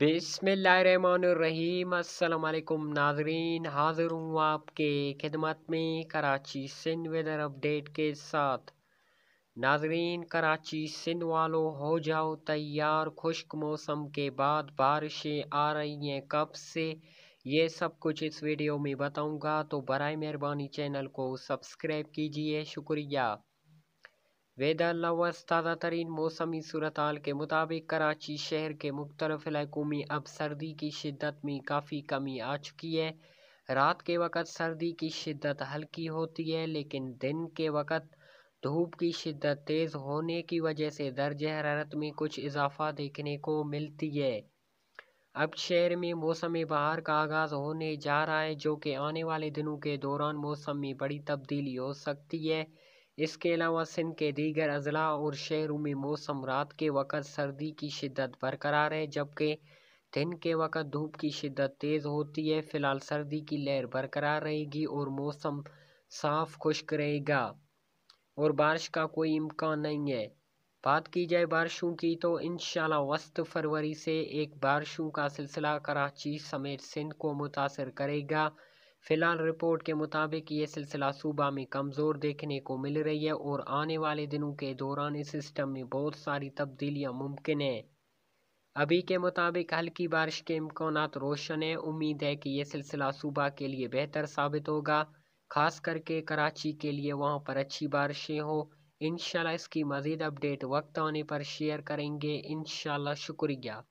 बिसमीम नाजरीन हाज़िर हूँ आपके खिदमत में कराची सिंध वेदर अपडेट के साथ नाजरीन कराची सिंध वालों हो जाओ तैयार खुश्क मौसम के बाद बारिशें आ रही हैं कब से ये सब कुछ इस वीडियो में बताऊंगा तो बर मेहरबानी चैनल को सब्सक्राइब कीजिए शुक्रिया वेदर ताज़ा तरीन मौसमी सूरत के मुताबिक कराची शहर के मुख्तलिफ इलाकों में अब सर्दी की शिद्दत में काफ़ी कमी आ चुकी है रात के वक़्त सर्दी की शिद्दत हल्की होती है लेकिन दिन के वक़्त धूप की शिद्दत तेज़ होने की वजह से दर्ज हरारत में कुछ इजाफा देखने को मिलती है अब शहर में मौसम बहार का आगाज़ होने जा रहा है जो कि आने वाले दिनों के दौरान मौसम में बड़ी तब्दीली हो सकती है इसके अलावा सिंध के दीगर अजला और शहरों में मौसम रात के वक़्त सर्दी की शिदत बरकरार है जबकि दिन के वक़्त धूप की शिदत तेज़ होती है फ़िलहाल सर्दी की लहर बरकरार रहेगी और मौसम साफ खुश्क रहेगा और बारिश का कोई इम्कान नहीं है बात की जाए बारिशों की तो इन वस्त फरवरी से एक बारिशों का सिलसिला कराची समेत सिंध को मुतासर करेगा फिलहाल रिपोर्ट के मुताबिक ये सिलसिला सूबा में कमज़ोर देखने को मिल रही है और आने वाले दिनों के दौरान इस सिस्टम में बहुत सारी तब्दीलियाँ मुमकिन हैं अभी के मुताबिक हल्की बारिश के इम्कान रोशन है उम्मीद है कि यह सिलसिला सूबा के लिए बेहतर साबित होगा खास करके कराची के लिए वहाँ पर अच्छी बारिशें हो इन इसकी मज़ीद अपडेट वक्त आने पर शेयर करेंगे इन शुक्रिया